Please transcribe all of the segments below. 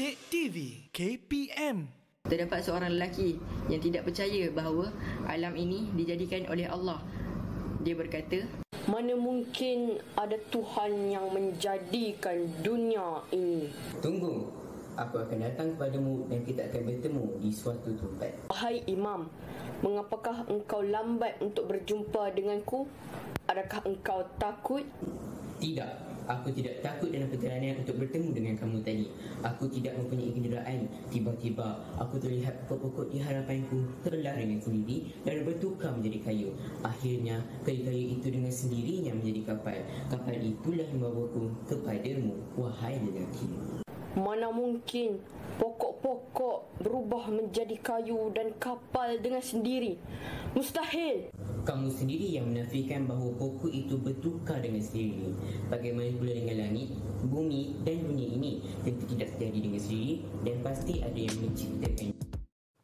Update TV KPM Terdapat seorang lelaki yang tidak percaya bahawa alam ini dijadikan oleh Allah. Dia berkata, Mana mungkin ada Tuhan yang menjadikan dunia ini? Tunggu, aku akan datang kepadamu dan kita akan bertemu di suatu tempat. Hai Imam, mengapakah engkau lambat untuk berjumpa denganku? Adakah engkau takut? Tidak, aku tidak takut dalam perjalanan untuk bertemu dengan kamu tadi. Aku tidak mempunyai kenderaan. Tiba-tiba, aku terlihat pokok-pokok di harapanku terlar dengan sendiri dan bertukar menjadi kayu. Akhirnya, kayu-kayu itu dengan sendirinya menjadi kapal. Kapal itulah yang membawaku kepadamu, wahai lelaki. Mana mungkin pokok-pokok berubah menjadi kayu dan kapal dengan sendiri? Mustahil! Kamu sendiri yang menafikan bahawa pokok itu bertukar dengan sendiri. Bagaimana pula dengan langit, bumi dan dunia ini? Tentu tidak terjadi dengan sendiri dan pasti ada yang menciptakan.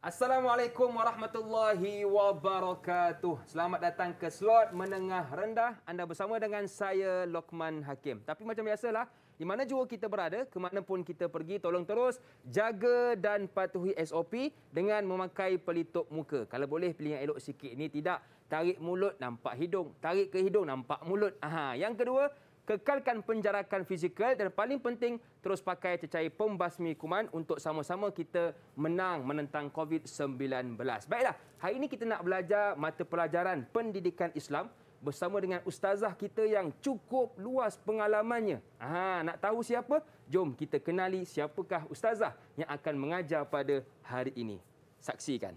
Assalamualaikum warahmatullahi wabarakatuh. Selamat datang ke slot menengah rendah. Anda bersama dengan saya Lokman Hakim. Tapi macam biasalah, di mana juga kita berada, ke mana pun kita pergi, tolong terus jaga dan patuhi SOP dengan memakai pelitup muka. Kalau boleh pilih yang elok sikit ini tidak tarik mulut nampak hidung, tarik ke hidung nampak mulut. Aha, yang kedua kekalkan penjarakan fizikal dan paling penting terus pakai cecair pembasmi kuman untuk sama-sama kita menang menentang COVID-19. Baiklah, hari ini kita nak belajar mata pelajaran pendidikan Islam bersama dengan ustazah kita yang cukup luas pengalamannya. Ha, nak tahu siapa? Jom kita kenali siapakah ustazah yang akan mengajar pada hari ini. Saksikan.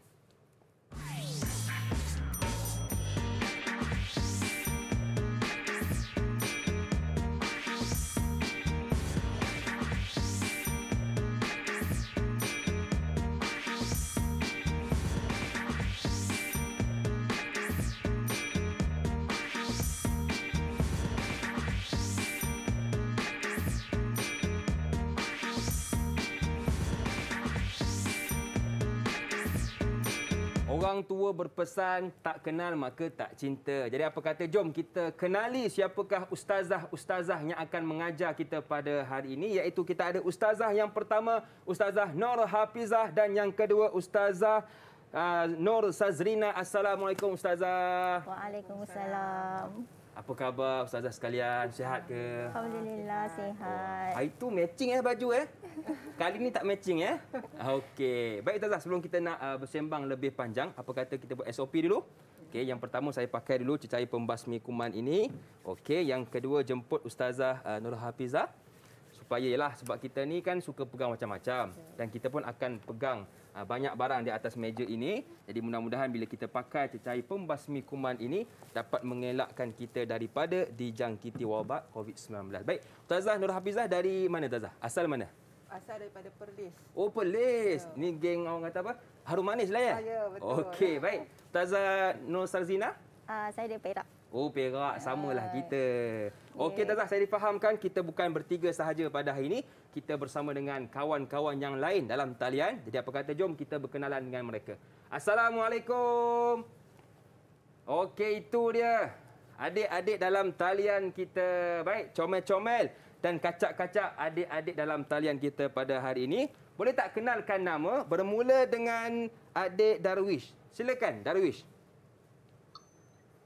tua berpesan tak kenal maka tak cinta. Jadi apa kata jom kita kenali siapakah ustazah-ustazah yang akan mengajar kita pada hari ini iaitu kita ada ustazah yang pertama ustazah Nur Hafizah dan yang kedua ustazah uh, ah, Nur Sazrina. Assalamualaikum ustazah. Waalaikumsalam. Apa khabar ustazah sekalian? Sihat ke? Alhamdulillah oh, sihat. Ah itu matching eh baju eh. Kali ni tak matching eh. Okey. Baik ustazah sebelum kita nak uh, bersembang lebih panjang, apa kata kita buat SOP dulu? Okey, yang pertama saya pakai dulu cecair pembasmi kuman ini. Okey, yang kedua jemput ustazah uh, Nur Hafizah supaya ialah sebab kita ni kan suka pegang macam-macam dan kita pun akan pegang Ah, banyak barang di atas meja ini. Jadi mudah-mudahan bila kita pakai cecair pembasmi kuman ini dapat mengelakkan kita daripada dijangkiti wabak COVID-19. Baik, Tazah Nur Hafizah dari mana Tazah? Asal mana? Asal daripada Perlis. Oh, Perlis. Ya. Ni geng orang kata apa? Harum manis lah ya? ya, betul. Okey, ya. baik. Tazah Nur Sarzina? Ah, saya dari Perak. Oh, Perak. Samalah ya. kita. Okey, Tazah. Saya difahamkan kita bukan bertiga sahaja pada hari ini kita bersama dengan kawan-kawan yang lain dalam talian. Jadi apa kata jom kita berkenalan dengan mereka. Assalamualaikum. Okey itu dia. Adik-adik dalam talian kita. Baik, comel-comel dan kacak-kacak adik-adik dalam talian kita pada hari ini. Boleh tak kenalkan nama bermula dengan adik Darwish. Silakan Darwish.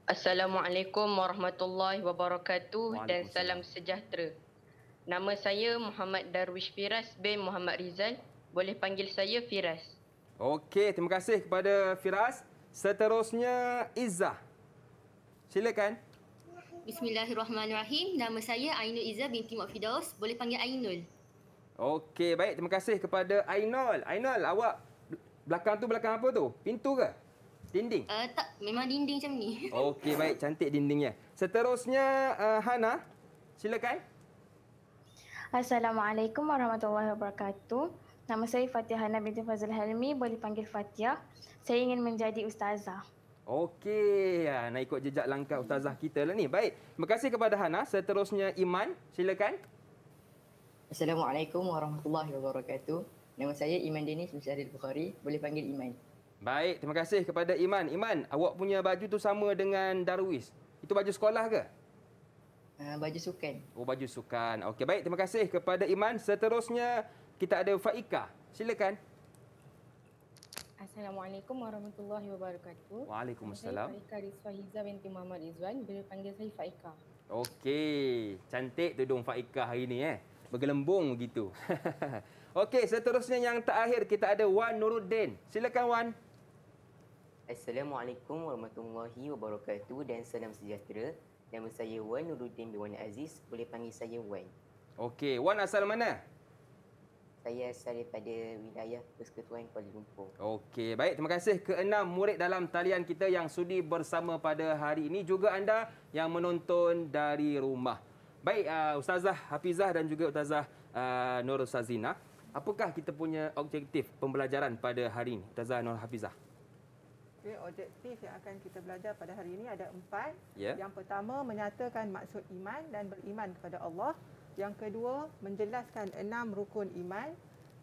Assalamualaikum warahmatullahi wabarakatuh dan salam sejahtera. Nama saya Muhammad Darwish Firas bin Muhammad Rizal. Boleh panggil saya Firas. Okey, terima kasih kepada Firas. Seterusnya Izzah. Silakan. Bismillahirrahmanirrahim. Nama saya Ainul Izzah binti Mufidaus. Boleh panggil Ainul. Okey, baik. Terima kasih kepada Ainul. Ainul, awak belakang tu belakang apa tu? Pintu ke? Dinding? Uh, tak, memang dinding macam ni. Okey, baik. Cantik dindingnya. Seterusnya uh, Hana. Silakan. Silakan. Assalamualaikum warahmatullahi wabarakatuh. Nama saya Fatia Hana binti Fazal Helmi. Boleh panggil Fatia. Saya ingin menjadi ustazah. Okey, ah, nak ikut jejak langkah ustazah kita lah ni. Baik, terima kasih kepada Hana. Seterusnya Iman, silakan. Assalamualaikum warahmatullahi wabarakatuh. Nama saya Iman Denis Musyaril Bukhari. Boleh panggil Iman. Baik, terima kasih kepada Iman. Iman, awak punya baju tu sama dengan Darwis. Itu baju sekolah ke? Ah, baju sukan. Oh baju sukan. Okey baik terima kasih kepada Iman. Seterusnya kita ada Faika. Silakan. Assalamualaikum warahmatullahi wabarakatuh. Waalaikumsalam. Saya Faika Rizwa Hiza binti Muhammad Rizwan. Boleh panggil saya Faika. Okey. Cantik tudung Faika hari ini eh. Bergelembung begitu. Okey, seterusnya yang terakhir kita ada Wan Nuruddin. Silakan Wan. Assalamualaikum warahmatullahi wabarakatuh dan salam sejahtera. Nama saya Wan Nurudin bin Wan Aziz. Boleh panggil saya Wan. Okey, Wan asal mana? Saya asal daripada wilayah Persekutuan Kuala Lumpur. Okey, baik. Terima kasih ke enam murid dalam talian kita yang sudi bersama pada hari ini. Juga anda yang menonton dari rumah. Baik, uh, Ustazah Hafizah dan juga Ustazah uh, Nur Sazina. Apakah kita punya objektif pembelajaran pada hari ini, Ustazah Nur Hafizah? Okay, objektif yang akan kita belajar pada hari ini ada empat. Yeah. Yang pertama, menyatakan maksud iman dan beriman kepada Allah. Yang kedua, menjelaskan enam rukun iman.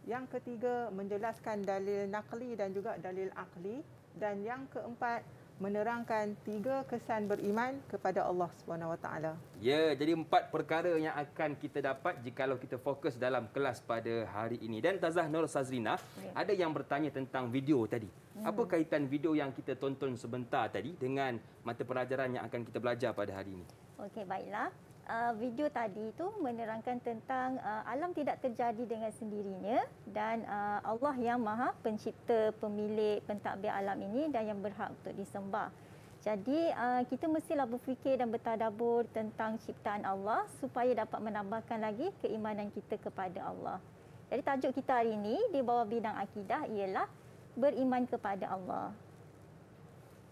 Yang ketiga, menjelaskan dalil nakli dan juga dalil akli. Dan yang keempat, menerangkan tiga kesan beriman kepada Allah Subhanahu Wa Taala. Ya, jadi empat perkara yang akan kita dapat jika kita fokus dalam kelas pada hari ini. Dan Tazah Nur Sazrina, okay. Ya. ada yang bertanya tentang video tadi. Hmm. Apa kaitan video yang kita tonton sebentar tadi dengan mata pelajaran yang akan kita belajar pada hari ini? Okey, baiklah uh, video tadi itu menerangkan tentang uh, alam tidak terjadi dengan sendirinya dan uh, Allah yang Maha Pencipta, Pemilik, Pentadbir alam ini dan yang berhak untuk disembah. Jadi uh, kita mestilah berfikir dan bertadabur tentang ciptaan Allah supaya dapat menambahkan lagi keimanan kita kepada Allah. Jadi tajuk kita hari ini di bawah bidang akidah ialah beriman kepada Allah.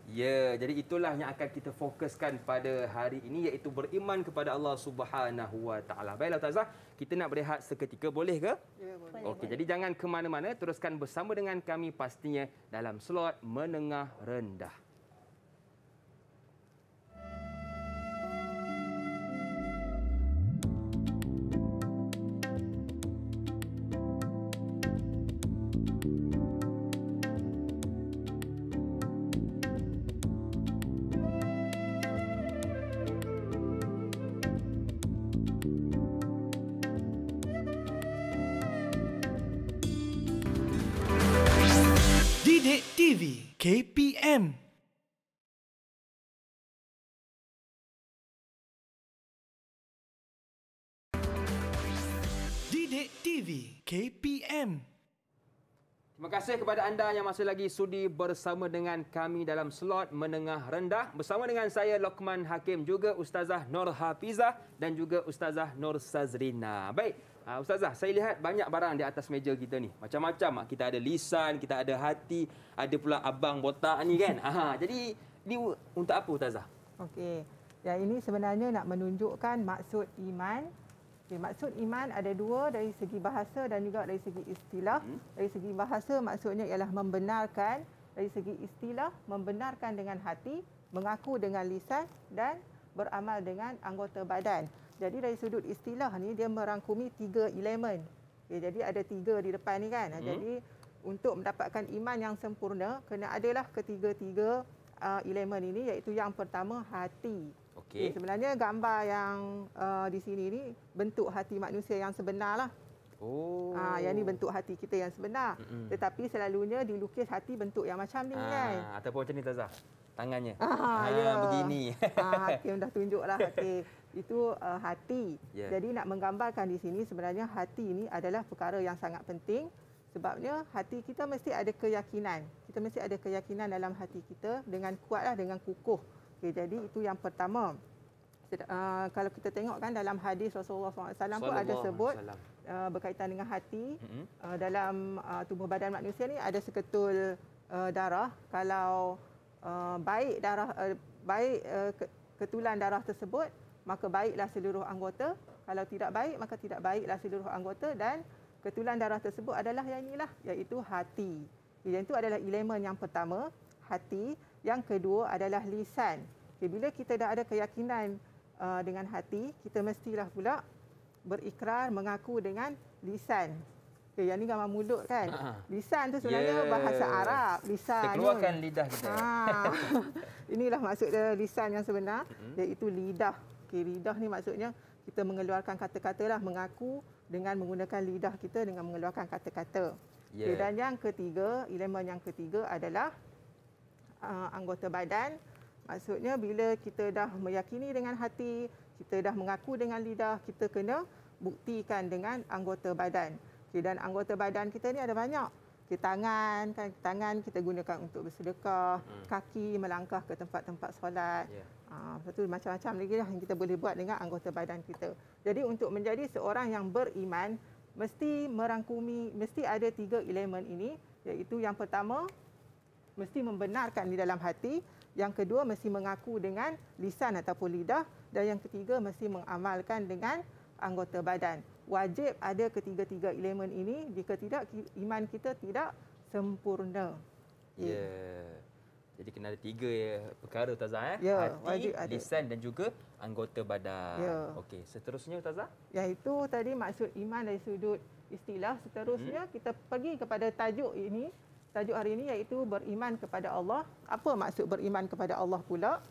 Ya, jadi itulah yang akan kita fokuskan pada hari ini iaitu beriman kepada Allah Subhanahu Wa Taala. Baiklah Ustazah, kita nak berehat seketika boleh ke? Ya, boleh. Okey, jadi jangan ke mana-mana, teruskan bersama dengan kami pastinya dalam slot menengah rendah. KPM. Terima kasih kepada anda yang masih lagi sudi bersama dengan kami dalam slot menengah rendah bersama dengan saya Lokman Hakim juga Ustazah Nur Hafizah dan juga Ustazah Nur Sazrina. Baik, ah, Ustazah, saya lihat banyak barang di atas meja kita ni. Macam-macam ah. kita ada lisan, kita ada hati, ada pula abang botak ni kan. Aha, jadi ini untuk apa Ustazah? Okey. Ya ini sebenarnya nak menunjukkan maksud iman Okay, maksud iman ada dua dari segi bahasa dan juga dari segi istilah. Hmm. Dari segi bahasa maksudnya ialah membenarkan. Dari segi istilah, membenarkan dengan hati, mengaku dengan lisan dan beramal dengan anggota badan. Jadi dari sudut istilah ni dia merangkumi tiga elemen. Okay, jadi ada tiga di depan ni kan. Hmm. Jadi untuk mendapatkan iman yang sempurna, kena adalah ketiga-tiga uh, elemen ini iaitu yang pertama hati. Okey. Eh, sebenarnya gambar yang uh, di sini ni bentuk hati manusia yang sebenar lah. Oh. Ah, yang ni bentuk hati kita yang sebenar. Mm-mm. Tetapi selalunya dilukis hati bentuk yang macam ni ah, kan. Ataupun macam ni Taza. Tangannya. Ah, ah ya. Begini. Ah, Hakim dah tunjuk lah. Itu uh, hati. Yeah. Jadi nak menggambarkan di sini sebenarnya hati ini adalah perkara yang sangat penting. Sebabnya hati kita mesti ada keyakinan. Kita mesti ada keyakinan dalam hati kita dengan kuatlah, dengan kukuh. Okay, jadi itu yang pertama. Uh, kalau kita tengok kan dalam hadis Rasulullah SAW Salam pun ada sebut uh, berkaitan dengan hati uh, dalam uh, tubuh badan manusia ni ada seketul uh, darah. Kalau uh, baik darah uh, baik uh, ketulan darah tersebut maka baiklah seluruh anggota. Kalau tidak baik maka tidak baiklah seluruh anggota dan ketulan darah tersebut adalah yang inilah iaitu hati. Jadi itu adalah elemen yang pertama hati. Yang kedua adalah lisan. Okay, bila kita dah ada keyakinan uh, dengan hati, kita mestilah pula berikrar, mengaku dengan lisan. Okay, yang ni gambar mulut kan? Ha. Lisan tu sebenarnya yeah. bahasa Arab. Lisan kita keluarkan ni. lidah kita. Ha. Inilah maksudnya lisan yang sebenar, mm-hmm. iaitu lidah. Okay, lidah ni maksudnya kita mengeluarkan kata-kata lah, mengaku dengan menggunakan lidah kita dengan mengeluarkan kata-kata. Yeah. Okay, dan yang ketiga, elemen yang ketiga adalah uh, anggota badan. Maksudnya bila kita dah meyakini dengan hati, kita dah mengaku dengan lidah, kita kena buktikan dengan anggota badan. Okay, dan anggota badan kita ni ada banyak. Okay, tangan kan tangan kita gunakan untuk bersedekah, hmm. kaki melangkah ke tempat-tempat solat. Ya. Ah yeah. uh, tu macam-macam lagi lah yang kita boleh buat dengan anggota badan kita. Jadi untuk menjadi seorang yang beriman mesti merangkumi mesti ada tiga elemen ini iaitu yang pertama mesti membenarkan di dalam hati. Yang kedua, mesti mengaku dengan lisan ataupun lidah. Dan yang ketiga, mesti mengamalkan dengan anggota badan. Wajib ada ketiga-tiga elemen ini. Jika tidak, iman kita tidak sempurna. Ya. Yeah. Jadi kena ada tiga ya, perkara Ustazah eh? ya, hati, lisan dan juga anggota badan. Ya. Okey, seterusnya Ustazah? Yaitu tadi maksud iman dari sudut istilah. Seterusnya hmm. kita pergi kepada tajuk ini tajuk hari ini iaitu beriman kepada Allah. Apa maksud beriman kepada Allah pula?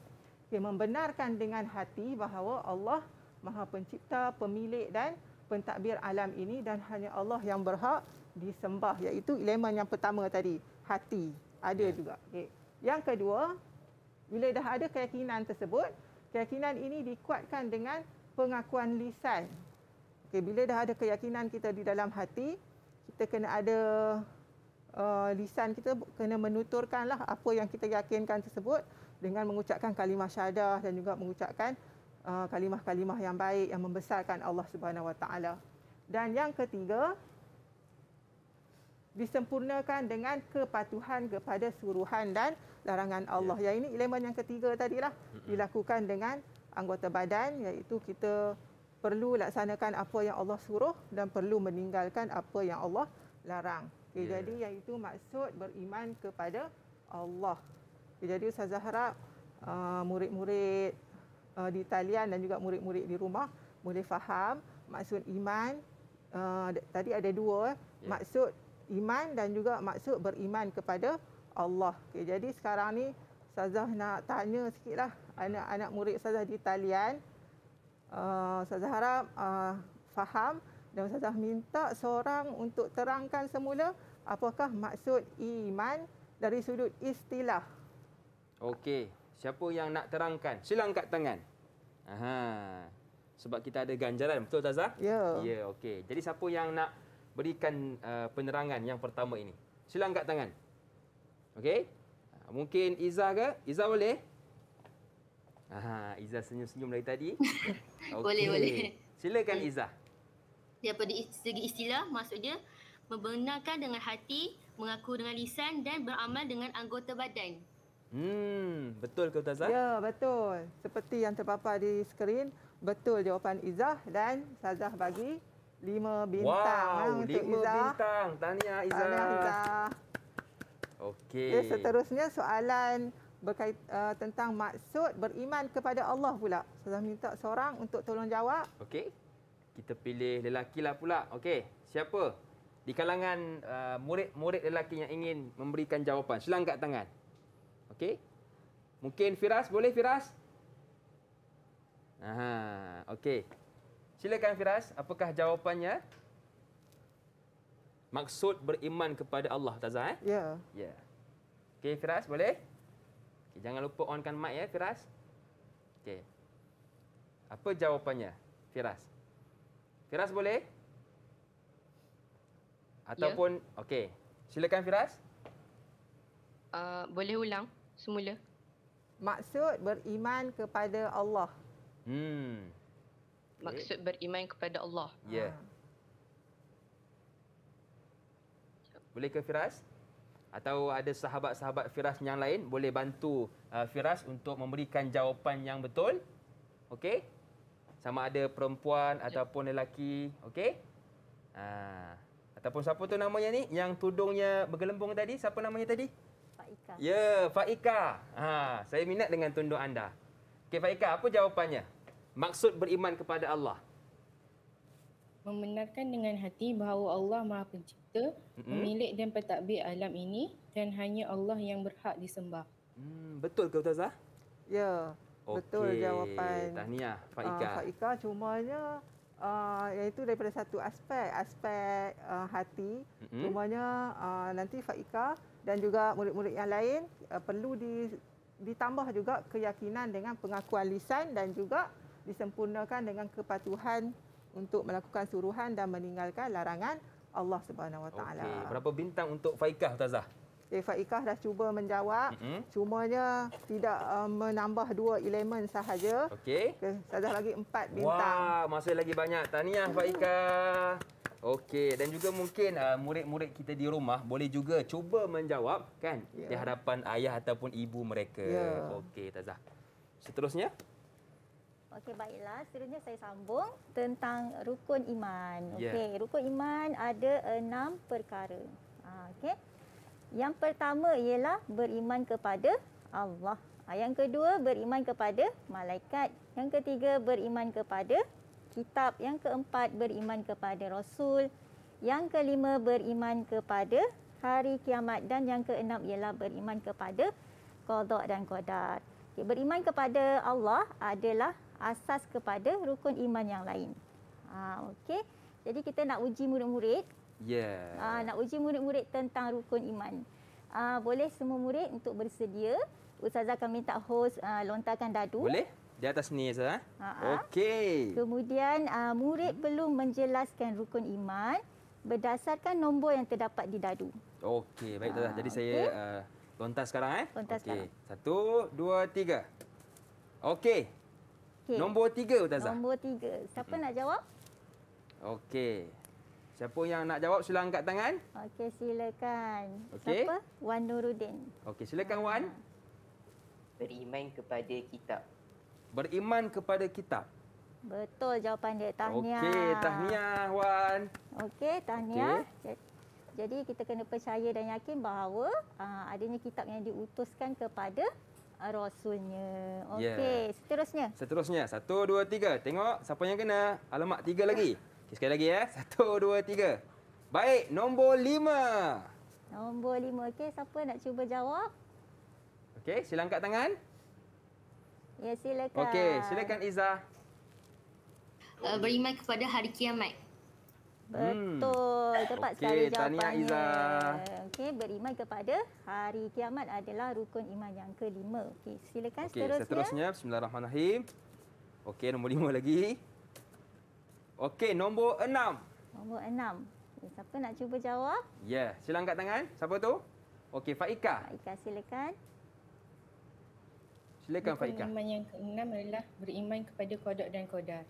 Okay, membenarkan dengan hati bahawa Allah maha pencipta, pemilik dan pentadbir alam ini dan hanya Allah yang berhak disembah iaitu elemen yang pertama tadi, hati. Ada yeah. juga. Okay. Yang kedua, bila dah ada keyakinan tersebut, keyakinan ini dikuatkan dengan pengakuan lisan. Okay, bila dah ada keyakinan kita di dalam hati, kita kena ada uh, lisan kita kena menuturkanlah apa yang kita yakinkan tersebut dengan mengucapkan kalimah syahadah dan juga mengucapkan uh, kalimah-kalimah yang baik yang membesarkan Allah Subhanahu Wa Taala. Dan yang ketiga disempurnakan dengan kepatuhan kepada suruhan dan larangan Allah. Ya ini elemen yang ketiga tadi lah dilakukan dengan anggota badan iaitu kita perlu laksanakan apa yang Allah suruh dan perlu meninggalkan apa yang Allah larang. Okay, yeah. Jadi yang itu maksud beriman kepada Allah. Okay, jadi Ustaz Zahra, uh, murid-murid uh, di talian dan juga murid-murid di rumah boleh faham maksud iman. Uh, tadi ada dua, yeah. Ya. maksud iman dan juga maksud beriman kepada Allah. Okay, jadi sekarang ni Ustazah nak tanya sikitlah anak-anak murid Ustazah di talian. Uh, Ustazah harap uh, faham dan Ustazah minta seorang untuk terangkan semula apakah maksud iman dari sudut istilah. Okey, siapa yang nak terangkan? Sila angkat tangan. Aha. Sebab kita ada ganjaran, betul Ustazah? Ya. Yeah. Ya, yeah, okey. Jadi siapa yang nak berikan uh, penerangan yang pertama ini? Sila angkat tangan. Okey? Ah, mungkin Iza ke? Iza boleh? Aha, Iza senyum-senyum dari tadi. Okay. boleh, boleh. Silakan Iza daripada segi istilah maksud dia membenarkan dengan hati, mengaku dengan lisan dan beramal dengan anggota badan. Hmm, betul ke Ustazah? Ya, betul. Seperti yang terpapar di skrin, betul jawapan Izzah dan Ustazah bagi lima bintang. Wow, untuk lima Izzah. bintang. Tanya Izzah. Tahniah Izzah. Okey. Okay, seterusnya soalan berkait uh, tentang maksud beriman kepada Allah pula. Ustazah minta seorang untuk tolong jawab. Okey kita pilih lelaki lah pula. Okey, siapa di kalangan uh, murid-murid lelaki yang ingin memberikan jawapan? Silang kat tangan. Okey. Mungkin Firas, boleh Firas? Aha, okey. Silakan Firas, apakah jawapannya? Maksud beriman kepada Allah, Tazah eh? Ya. Yeah. Ya. Yeah. Okey Firas, boleh? Okay, jangan lupa onkan mic ya, Firas. Okey. Apa jawapannya, Firas? Firas boleh? Ataupun, ya. okey. Silakan Firas. Uh, boleh ulang semula. Maksud beriman kepada Allah. Hmm. Okay. Maksud beriman kepada Allah. Ya. Yeah. Boleh ke Firas? Atau ada sahabat-sahabat Firas yang lain boleh bantu uh, Firas untuk memberikan jawapan yang betul? Okey sama ada perempuan ya. ataupun lelaki okey ha ataupun siapa tu namanya ni yang tudungnya bergelembung tadi siapa namanya tadi Faika ya yeah, Faika ha saya minat dengan tudung anda okey Faika apa jawapannya maksud beriman kepada Allah membenarkan dengan hati bahawa Allah Maha Pencipta mm-hmm. pemilik dan pentadbir alam ini dan hanya Allah yang berhak disembah hmm betul ke ustazah ya yeah. Okay. Betul jawapan. Tahniah Pak Ika. Uh, Pak ah, Ika cumanya uh, ah, iaitu daripada satu aspek, aspek uh, hati. Mm-hmm. Cumanya uh, nanti Pak Ika dan juga murid-murid yang lain uh, perlu di, ditambah juga keyakinan dengan pengakuan lisan dan juga disempurnakan dengan kepatuhan untuk melakukan suruhan dan meninggalkan larangan Allah Subhanahu Wa Taala. Okey, berapa bintang untuk Faikah Tazah. Eh, Faikah dah cuba menjawab. Mm -hmm. Cumanya tidak uh, menambah dua elemen sahaja. Okey. Saja lagi empat bintang. Wah, masih lagi banyak. Tahniah hmm. Faikah. Okey, dan juga mungkin uh, murid-murid uh, kita di rumah boleh juga cuba menjawab kan yeah. di ayah ataupun ibu mereka. Yeah. Okey, Tazah. Seterusnya. Okey, baiklah. Seterusnya saya sambung tentang rukun iman. Yeah. Okey, rukun iman ada enam perkara. Ah, okey. Yang pertama ialah beriman kepada Allah. Ah, yang kedua beriman kepada malaikat. Yang ketiga beriman kepada kitab. Yang keempat beriman kepada rasul. Yang kelima beriman kepada hari kiamat dan yang keenam ialah beriman kepada qada' dan qadar. Okay, beriman kepada Allah adalah asas kepada rukun iman yang lain. Ha, ah, okay. Jadi kita nak uji murid-murid Yeah. Uh, nak uji murid-murid tentang rukun iman. Uh, boleh semua murid untuk bersedia. Ustazah akan minta host uh, lontarkan dadu. Boleh? Di atas ni, Ustazah. Uh-huh. Okey. Kemudian, uh, murid perlu menjelaskan rukun iman berdasarkan nombor yang terdapat di dadu. Okey, baik Ustazah. Jadi, okay. saya uh, lontar sekarang. Eh. Lontar okay. sekarang. Satu, dua, tiga. Okey. Okay. Nombor tiga, Ustazah. Nombor tiga. Siapa hmm. nak jawab? Okey. Siapa yang nak jawab sila angkat tangan. Okey silakan. Okay. Siapa? Wan Nuruddin. Okey silakan Wan. Ah. Beriman kepada kitab. Beriman kepada kitab. Betul jawapan dia. Tahniah. Okey, tahniah Wan. Okey, tahniah. Okay. Jadi kita kena percaya dan yakin bahawa uh, adanya kitab yang diutuskan kepada Rasulnya. Okey, yeah. seterusnya. Seterusnya. Satu, dua, tiga. Tengok siapa yang kena. Alamak, tiga lagi. Okay, sekali lagi ya. Eh. Satu, dua, tiga. Baik, nombor lima. Nombor lima. Okey, siapa nak cuba jawab? Okey, sila angkat tangan. Ya, silakan. Okey, silakan Iza. Uh, eh, beriman kepada hari kiamat. Betul. Tepat okay, sekali jawapannya. Okey, Iza. Okey, beriman kepada hari kiamat adalah rukun iman yang kelima. Okey, silakan okay, seterusnya. Okey, seterusnya. Bismillahirrahmanirrahim. Okey, nombor lima lagi. Okey, nombor enam. Nombor enam. Eh, siapa nak cuba jawab? Ya, yeah. sila angkat tangan. Siapa tu? Okey, Faika. Faika, silakan. Silakan, Faika. Iman yang keenam adalah beriman kepada kodok dan kodar.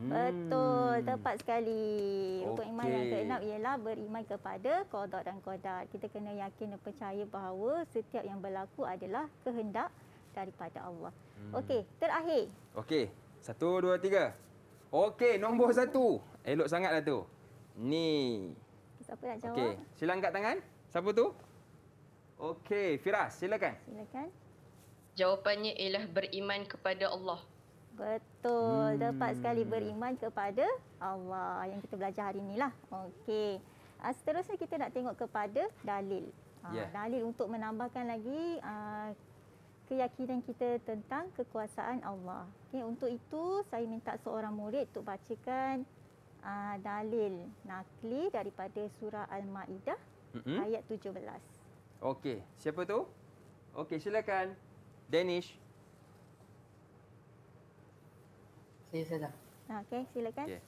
Hmm. Betul, tepat sekali. Untuk iman yang keenam ialah beriman kepada kodok dan kodar. Kita kena yakin dan percaya bahawa setiap yang berlaku adalah kehendak daripada Allah. Hmm. Okey, terakhir. Okey, satu, dua, tiga. Okey, nombor satu. Elok sangatlah tu. Ni. Siapa nak jawab? Okey, sila angkat tangan. Siapa tu? Okey, Firas, silakan. Silakan. Jawapannya ialah beriman kepada Allah. Betul. Hmm. Tepat sekali beriman kepada Allah yang kita belajar hari ini lah. Okey. Uh, seterusnya kita nak tengok kepada dalil. Uh, ah, yeah. Dalil untuk menambahkan lagi uh, keyakinan kita tentang kekuasaan Allah. Okay, untuk itu saya minta seorang murid untuk bacakan uh, dalil nakli daripada surah Al-Maidah mm-hmm. ayat 17. Okey, siapa tu? Okey, silakan. Danish. Saya dah. Okey, silakan. Okay.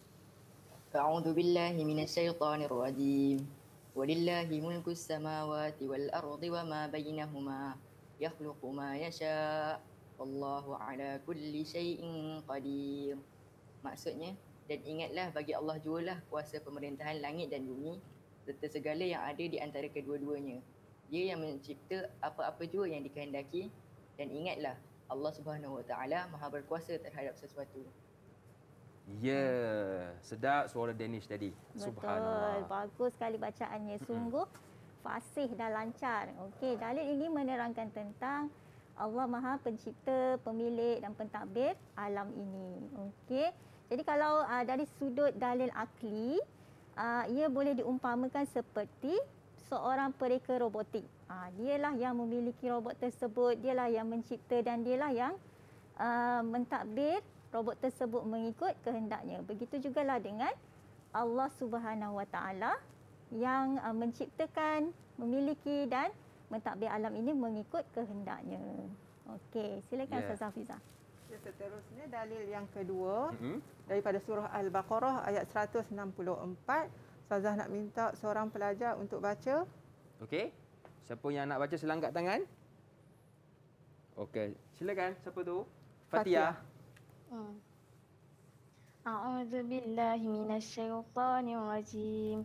A'udzu billahi minasyaitonir rajim. Walillahi mulku samawati wal ardi wa ma bainahuma yakhluqu ma yasha wallahu ala kulli shay'in qadir maksudnya dan ingatlah bagi Allah jualah kuasa pemerintahan langit dan bumi serta segala yang ada di antara kedua-duanya dia yang mencipta apa-apa jua yang dikehendaki dan ingatlah Allah Subhanahu Wa Taala maha berkuasa terhadap sesuatu Ya, yeah. sedap suara Danish tadi. Betul. Subhanallah. Bagus sekali bacaannya. Sungguh fasih dan lancar. Okey, dalil ini menerangkan tentang Allah Maha Pencipta, Pemilik dan Pentadbir alam ini. Okey. Jadi kalau uh, dari sudut dalil akli, uh, ia boleh diumpamakan seperti seorang pereka robotik. Uh, dialah yang memiliki robot tersebut, dialah yang mencipta dan dialah yang uh, mentadbir robot tersebut mengikut kehendaknya. Begitu jugalah dengan Allah Subhanahu Wa Taala yang uh, menciptakan, memiliki dan mentadbir alam ini mengikut kehendaknya. Okey, silakan yeah. Ustaz Hafizah. Ya, seterusnya dalil yang kedua mm-hmm. daripada surah Al-Baqarah ayat 164. Ustazah nak minta seorang pelajar untuk baca. Okey. Siapa yang nak baca selangkat tangan? Okey, silakan. Siapa tu? Fatiah. Fatiha. Hmm. A'udzu billahi minasyaitonir rajim.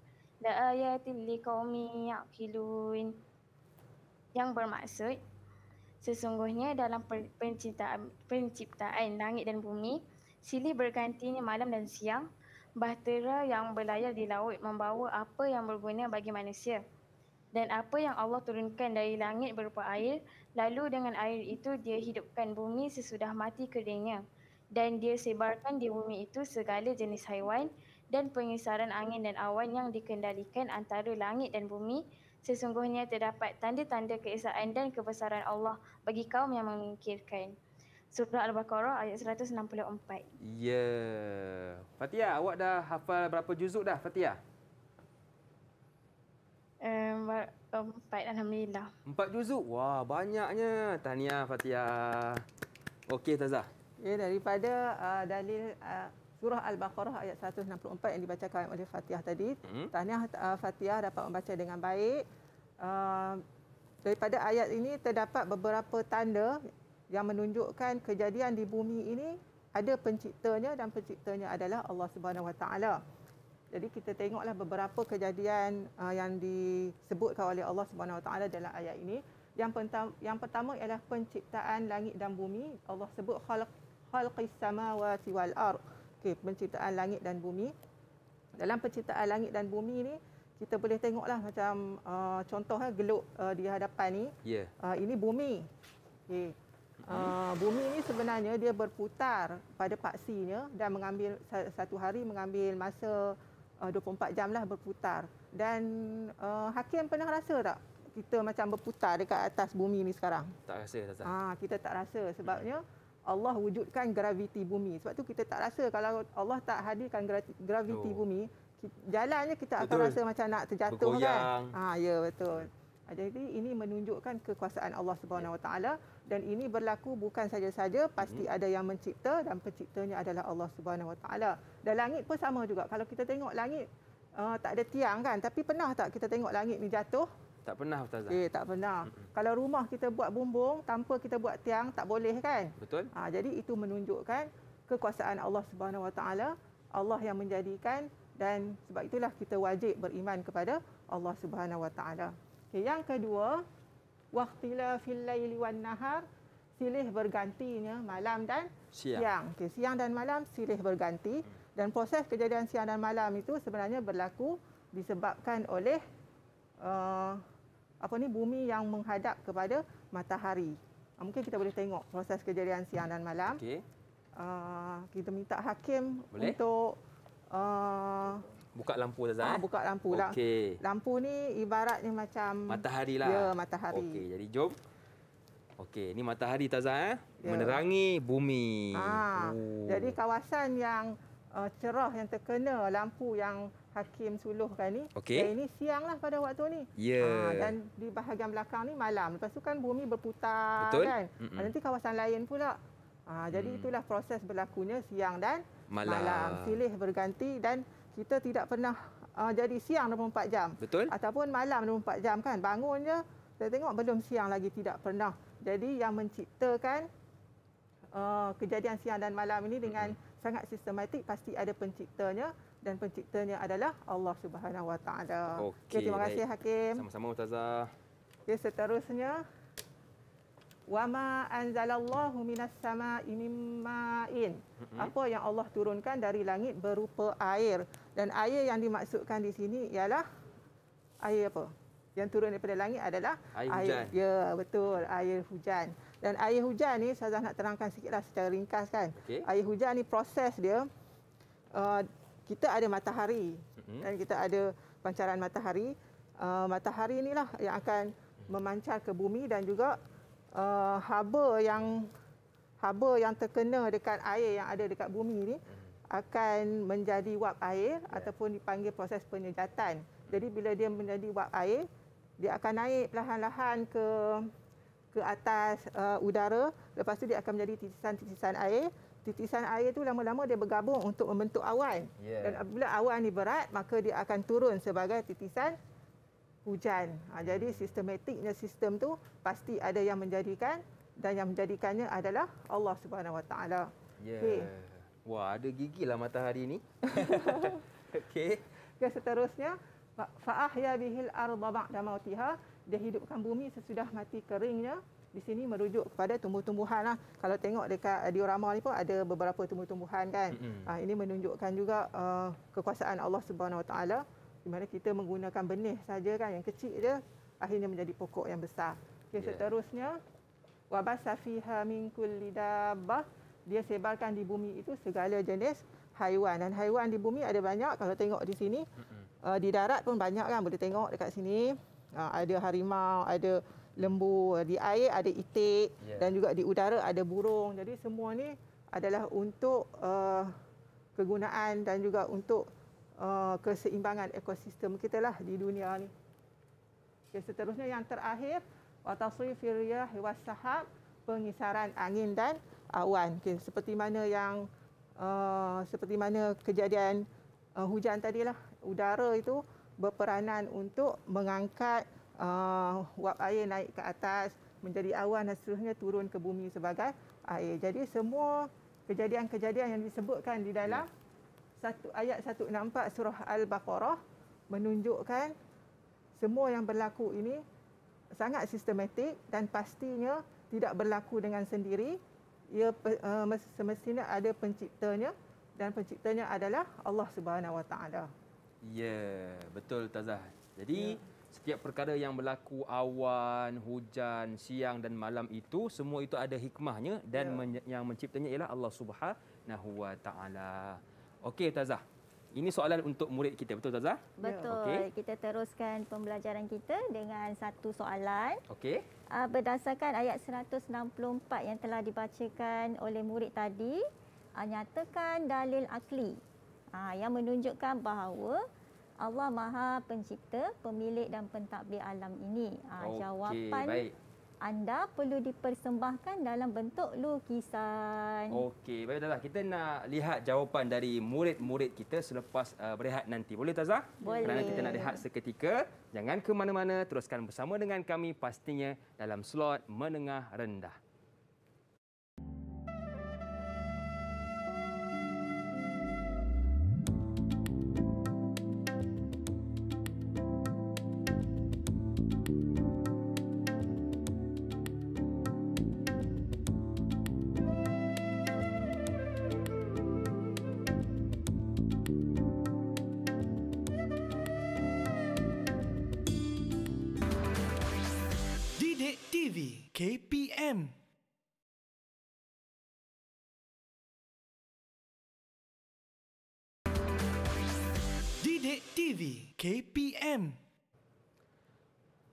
la'ayatin liqaumi ya'qilun yang bermaksud sesungguhnya dalam penciptaan penciptaan langit dan bumi silih bergantinya malam dan siang bahtera yang berlayar di laut membawa apa yang berguna bagi manusia dan apa yang Allah turunkan dari langit berupa air lalu dengan air itu dia hidupkan bumi sesudah mati keringnya dan dia sebarkan di bumi itu segala jenis haiwan dan pengisaran angin dan awan yang dikendalikan antara langit dan bumi sesungguhnya terdapat tanda-tanda keesaan dan kebesaran Allah bagi kaum yang memikirkan. Surah Al-Baqarah ayat 164. Ya. Yeah. Fatia, awak dah hafal berapa juzuk dah, Fatia? Um, empat, Alhamdulillah. Empat juzuk? Wah, banyaknya. Tahniah, Fatia. Okey, Tazah. Ya, daripada uh, dalil uh, Surah Al-Baqarah ayat 164 yang dibacakan oleh Fatihah tadi. Hmm? Tahniah uh, Fatihah dapat membaca dengan baik. Uh, daripada ayat ini terdapat beberapa tanda yang menunjukkan kejadian di bumi ini ada penciptanya dan penciptanya adalah Allah Subhanahu Wa Taala. Jadi kita tengoklah beberapa kejadian uh, yang disebutkan oleh Allah Subhanahu Wa Taala dalam ayat ini. Yang pertama, yang pertama ialah penciptaan langit dan bumi. Allah sebut khalq khalqis samawati wal ardh okay, penciptaan langit dan bumi. Dalam penciptaan langit dan bumi ni kita boleh tengoklah macam uh, contohnya uh, eh, geluk uh, di hadapan ni. Yeah. Uh, ini bumi. Okay. Mhm. Uh, bumi ini sebenarnya dia berputar pada paksinya dan mengambil satu hari mengambil masa uh, 24 jam lah berputar. Dan uh, Hakim pernah rasa tak kita macam berputar dekat atas bumi ni sekarang? Tak rasa. Tak rasa. Ah, ha, kita tak rasa sebabnya mhm. Allah wujudkan graviti bumi. Sebab tu kita tak rasa kalau Allah tak hadirkan graviti oh. bumi, jalannya kita betul. akan rasa macam nak terjatuh Berkoyang. kan. Ha ya betul. Ha, jadi ini menunjukkan kekuasaan Allah Subhanahu Wa Taala dan ini berlaku bukan saja-saja pasti hmm. ada yang mencipta dan penciptanya adalah Allah Subhanahu Wa Taala. Dan langit pun sama juga. Kalau kita tengok langit uh, tak ada tiang kan, tapi pernah tak kita tengok langit ni jatuh? Tak pernah Ustazah. Eh, tak pernah. Kalau rumah kita buat bumbung tanpa kita buat tiang, tak boleh kan? Betul. Ha, jadi itu menunjukkan kekuasaan Allah Subhanahu Wa Taala. Allah yang menjadikan dan sebab itulah kita wajib beriman kepada Allah Subhanahu Wa Taala. Okay, yang kedua, waktila fil laili wan nahar silih bergantinya malam dan siang. siang. Okay, siang dan malam silih berganti hmm. dan proses kejadian siang dan malam itu sebenarnya berlaku disebabkan oleh uh, apa ni bumi yang menghadap kepada matahari. Ah, mungkin kita boleh tengok proses kejadian siang dan malam. Okey. Uh, kita minta hakim boleh? untuk uh, buka lampu Zazan. Ah, eh? buka lampu lah. Okey. Lampu ni ibaratnya macam matahari lah. Ya, matahari. Okey, jadi jom. Okey, ni matahari Tazah eh? ya. menerangi bumi. Ah, oh. Jadi kawasan yang uh, cerah yang terkena lampu yang Hakim Suluh kan ni. Okay. Dan ini siang lah pada waktu ni. Ya. Yeah. Ha, dan di bahagian belakang ni malam. Lepas tu kan bumi berputar Betul? kan. Betul. Ha, nanti kawasan lain pula. Ha, jadi hmm. itulah proses berlakunya siang dan malam. malam. Silih berganti dan kita tidak pernah uh, jadi siang 24 jam. Betul. Ataupun malam 24 jam kan. Bangun je, saya tengok belum siang lagi tidak pernah. Jadi yang menciptakan uh, kejadian siang dan malam ini dengan hmm. sangat sistematik pasti ada penciptanya dan penciptanya adalah Allah Subhanahu Wa Taala. Okey, terima kasih Hakim. Sama-sama Ustazah. Okay. seterusnya Wa ma anzalallahu minas sama'i min ma'in. Apa yang Allah turunkan dari langit berupa air. Dan air yang dimaksudkan di sini ialah air apa? Yang turun daripada langit adalah air, air. Ya, betul. Air hujan. Dan air hujan ni, saya nak terangkan sikitlah secara ringkas kan. Okay. Air hujan ni proses dia. Uh, kita ada matahari mm-hmm. Kan, kita ada pancaran matahari uh, matahari inilah yang akan memancar ke bumi dan juga uh, haba yang haba yang terkena dekat air yang ada dekat bumi ni mm-hmm. akan menjadi wap air yeah. ataupun dipanggil proses penyejatan. Jadi bila dia menjadi wap air, dia akan naik perlahan-lahan ke ke atas uh, udara, lepas tu dia akan menjadi titisan-titisan air titisan air tu lama-lama dia bergabung untuk membentuk awan. Yeah. Dan apabila awan ini berat, maka dia akan turun sebagai titisan hujan. Ha, jadi hmm. sistematiknya sistem tu pasti ada yang menjadikan dan yang menjadikannya adalah Allah Subhanahu Wa Taala. Ya. Okey. Wah, ada gigilah matahari ni. Okey. Okay, seterusnya fa'ahya bihil arda ba'da mautiha, dia hidupkan bumi sesudah mati keringnya di sini merujuk kepada tumbuh-tumbuhan lah. Kalau tengok dekat eh, diorama ni pun ada beberapa tumbuh-tumbuhan kan. Mm-hmm. ini menunjukkan juga eh, kekuasaan Allah Subhanahu Wa Taala di mana kita menggunakan benih saja kan yang kecil je akhirnya menjadi pokok yang besar. Okey yeah. seterusnya wabasafiha min kulli dabbah dia sebarkan di bumi itu segala jenis haiwan dan haiwan di bumi ada banyak kalau tengok di sini uh, di darat pun banyak kan boleh tengok dekat sini uh, ada harimau ada lembu eh, di air ada itik yeah. dan juga di udara ada burung jadi semua ni adalah untuk uh, kegunaan dan juga untuk uh, keseimbangan ekosistem kita lah di dunia ni. Okay, ya, seterusnya yang terakhir watasri firyah wasahab pengisaran angin dan awan. Okay, seperti mana yang uh, seperti mana kejadian uh, hujan tadi lah udara itu berperanan untuk mengangkat uh, wap air naik ke atas menjadi awan dan seterusnya turun ke bumi sebagai air. Jadi semua kejadian-kejadian yang disebutkan di dalam ya. satu ayat satu 164 surah Al-Baqarah menunjukkan semua yang berlaku ini sangat sistematik dan pastinya tidak berlaku dengan sendiri. Ia uh, semestinya ada penciptanya dan penciptanya adalah Allah Subhanahu Wa Taala. Ya, yeah, betul Tazah. Jadi yeah setiap perkara yang berlaku awan, hujan, siang dan malam itu semua itu ada hikmahnya dan ya. men- yang menciptanya ialah Allah Subhanahu Wa Taala. Okey Tazah. Ini soalan untuk murid kita betul Tazah? Betul. Okay. Kita teruskan pembelajaran kita dengan satu soalan. Okey. Uh, berdasarkan ayat 164 yang telah dibacakan oleh murid tadi, uh, nyatakan dalil akli uh, yang menunjukkan bahawa Allah Maha Pencipta, Pemilik dan Pentadbir Alam ini? Uh, ah, okay, jawapan baik. anda perlu dipersembahkan dalam bentuk lukisan. Okey, baiklah. Kita nak lihat jawapan dari murid-murid kita selepas uh, berehat nanti. Boleh, Taza? Boleh. Kerana kita nak rehat seketika. Jangan ke mana-mana. Teruskan bersama dengan kami pastinya dalam slot Menengah Rendah. KPM. Didik TV KPM.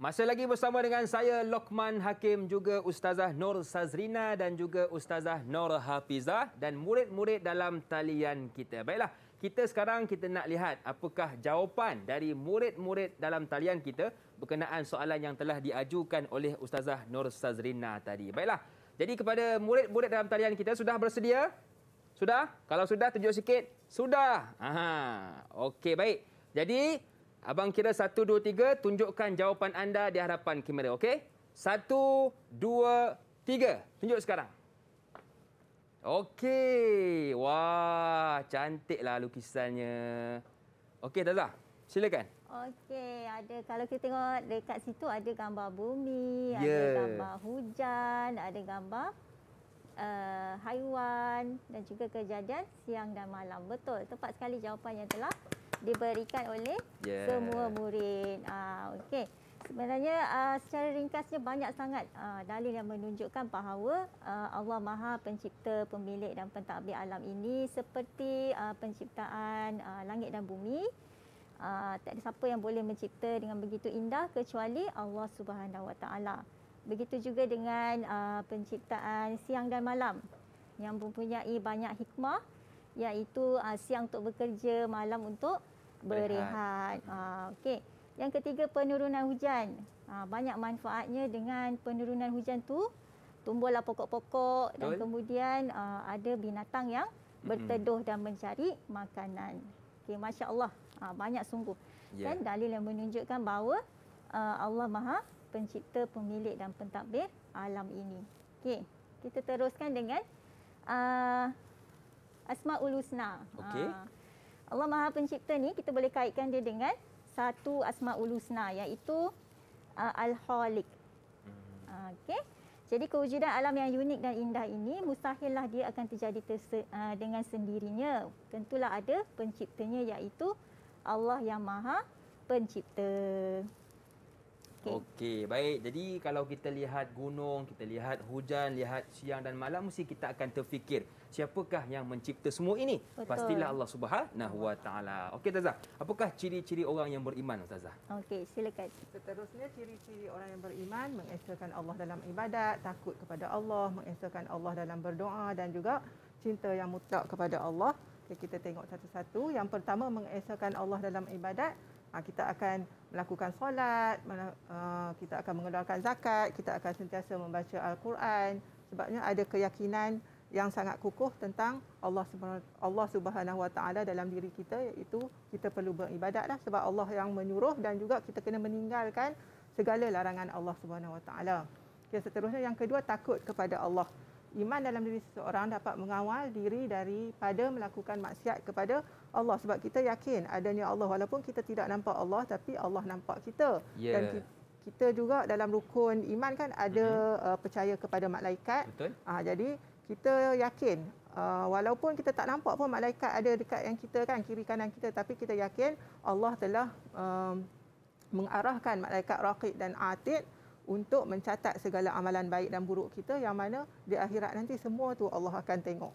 Masih lagi bersama dengan saya Lokman Hakim juga Ustazah Nur Sazrina dan juga Ustazah Nur Hafizah dan murid-murid dalam talian kita. Baiklah, kita sekarang kita nak lihat apakah jawapan dari murid-murid dalam talian kita berkenaan soalan yang telah diajukan oleh Ustazah Nur Sazrina tadi. Baiklah. Jadi kepada murid-murid dalam talian kita sudah bersedia? Sudah? Kalau sudah tunjuk sikit. Sudah. Aha. Okey, baik. Jadi abang kira satu dua tiga tunjukkan jawapan anda di hadapan kamera, okey? 1 2 3. Tunjuk sekarang. Okey. Wah, cantiklah lukisannya. Okey, Tazah. Silakan. Okey, ada kalau kita tengok dekat situ ada gambar bumi, yeah. ada ya. gambar hujan, ada gambar uh, haiwan dan juga kejadian siang dan malam. Betul, tepat sekali jawapan yang telah diberikan oleh yeah. semua murid. Ah, uh, okey. Sebenarnya uh, secara ringkasnya banyak sangat uh, dalil yang menunjukkan bahawa uh, Allah Maha Pencipta, Pemilik dan Pentadbir alam ini seperti uh, penciptaan uh, langit dan bumi. Aa, ah, tak ada siapa yang boleh mencipta dengan begitu indah kecuali Allah Subhanahu Wa Taala. Begitu juga dengan aa, ah, penciptaan siang dan malam yang mempunyai banyak hikmah iaitu aa, ah, siang untuk bekerja, malam untuk berehat. Okay, Yang ketiga penurunan hujan. Aa, banyak manfaatnya dengan penurunan hujan tu tumbuhlah pokok-pokok dan kemudian aa, ada binatang yang berteduh dan mencari makanan. Okey, masya Allah ha, banyak sungguh. Yeah. Kan dalil yang menunjukkan bahawa uh, Allah Maha pencipta, pemilik dan pentadbir alam ini. Okey, kita teruskan dengan uh, Asmaul Husna. Okey. Uh, Allah Maha pencipta ni kita boleh kaitkan dia dengan satu asma ulusna, yaitu uh, al halik Hmm. Ha, okey. Jadi kewujudan alam yang unik dan indah ini mustahillah dia akan terjadi terse- uh, dengan sendirinya. Tentulah ada penciptanya iaitu Allah yang Maha Pencipta. Okey, baik. Jadi kalau kita lihat gunung, kita lihat hujan, lihat siang dan malam mesti kita akan terfikir siapakah yang mencipta semua ini? Betul. Pastilah Allah Subhanahu Wa Taala. Okey, Tazah. Apakah ciri-ciri orang yang beriman, Tazah? Okey, silakan. Seterusnya ciri-ciri orang yang beriman mengesakan Allah dalam ibadat, takut kepada Allah, mengesakan Allah dalam berdoa dan juga cinta yang mutlak kepada Allah. Okay, kita tengok satu-satu. Yang pertama mengesahkan Allah dalam ibadat, Ah, kita akan melakukan solat, ah, kita akan mengeluarkan zakat, kita akan sentiasa membaca Al-Quran. Sebabnya ada keyakinan yang sangat kukuh tentang Allah Allah Subhanahu Wa Taala dalam diri kita iaitu kita perlu beribadatlah sebab Allah yang menyuruh dan juga kita kena meninggalkan segala larangan Allah Subhanahu Wa Taala. Okay, seterusnya yang kedua takut kepada Allah iman dalam diri seseorang dapat mengawal diri daripada melakukan maksiat kepada Allah sebab kita yakin adanya Allah walaupun kita tidak nampak Allah tapi Allah nampak kita yeah. dan kita juga dalam rukun iman kan ada mm-hmm. uh, percaya kepada malaikat Betul. Uh, jadi kita yakin Uh, walaupun kita tak nampak pun malaikat ada dekat yang kita kan kiri kanan kita tapi kita yakin Allah telah uh, mengarahkan malaikat raqib dan atid untuk mencatat segala amalan baik dan buruk kita yang mana di akhirat nanti semua tu Allah akan tengok.